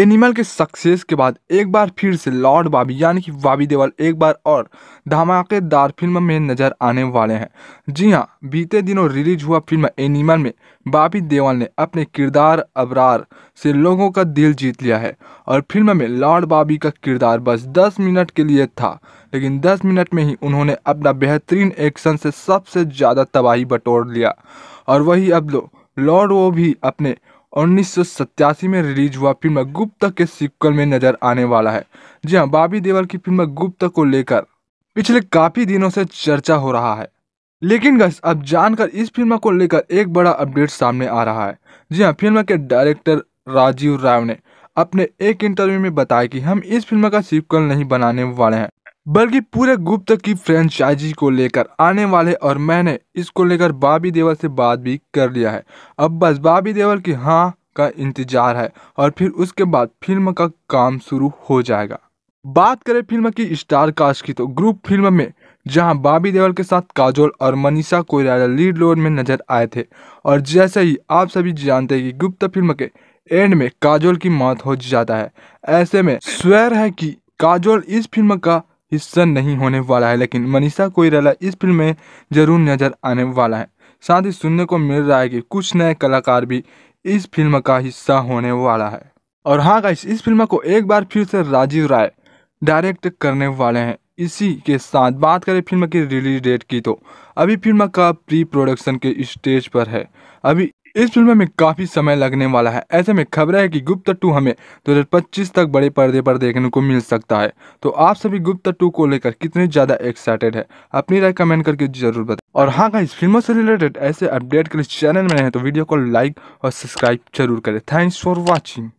animal के success के बाद एक बार फिर से लॉर्ड बाबी यानी कि बाबी देवल एक बार और धमाकेदार फिल्म में नजर आने वाले हैं जी हाँ बीते दिनों रिलीज हुआ फिल्म एनिमल में बाबी देवल ने अपने किरदार अबरार से लोगों का दिल जीत लिया है और फिल्म में लॉर्ड बाबी का किरदार बस 10 मिनट के लिए था लेकिन 10 मिनट में ही उन्होंने अपना बेहतरीन एक्शन से सबसे ज़्यादा तबाही बटोर लिया और वही अब लॉर्ड वो भी अपने उन्नीस में रिलीज हुआ फिल्म गुप्ता के सीक्वल में नजर आने वाला है जी हाँ बाबी देवल की फिल्म गुप्ता को लेकर पिछले काफ़ी दिनों से चर्चा हो रहा है लेकिन गस अब जानकर इस फिल्म को लेकर एक बड़ा अपडेट सामने आ रहा है जी हाँ फिल्म के डायरेक्टर राजीव राव ने अपने एक इंटरव्यू में बताया कि हम इस फिल्म का सीक्वल नहीं बनाने वाले हैं बल्कि पूरे गुप्त की फ्रेंचाइजी को लेकर आने वाले और मैंने इसको लेकर बाबी देवल से बात भी कर लिया है अब बस बाबी देवल की हाँ का इंतजार है और फिर उसके बाद फिल्म का काम शुरू हो जाएगा बात करें फिल्म की स्टार कास्ट की तो ग्रुप फिल्म में जहां बाबी देवल के साथ काजोल और मनीषा कोयराला लीड रोल में नजर आए थे और जैसे ही आप सभी जानते हैं कि गुप्त फिल्म के एंड में काजोल की मौत हो जाता है ऐसे में स्वेर है कि काजोल इस फिल्म का हिस्सा नहीं होने वाला है लेकिन मनीषा कोईराला इस फिल्म में जरूर नज़र आने वाला है साथ ही सुनने को मिल रहा है कि कुछ नए कलाकार भी इस फिल्म का हिस्सा होने वाला है और हाँ गाइस इस फिल्म को एक बार फिर से राजीव राय डायरेक्ट करने वाले हैं इसी के साथ बात करें फिल्म की रिलीज डेट की तो अभी फिल्म का प्री प्रोडक्शन के स्टेज पर है अभी इस फिल्म में काफ़ी समय लगने वाला है ऐसे में खबर है कि गुप्त टू हमें 2025 तक बड़े पर्दे पर देखने को मिल सकता है तो आप सभी गुप्त टू को लेकर कितने ज़्यादा एक्साइटेड है अपनी राय कमेंट करके जरूर बताएं और हाँ इस फिल्मों से रिलेटेड ऐसे अपडेट के लिए चैनल में हैं तो वीडियो को लाइक और सब्सक्राइब जरूर करें थैंक्स फॉर वॉचिंग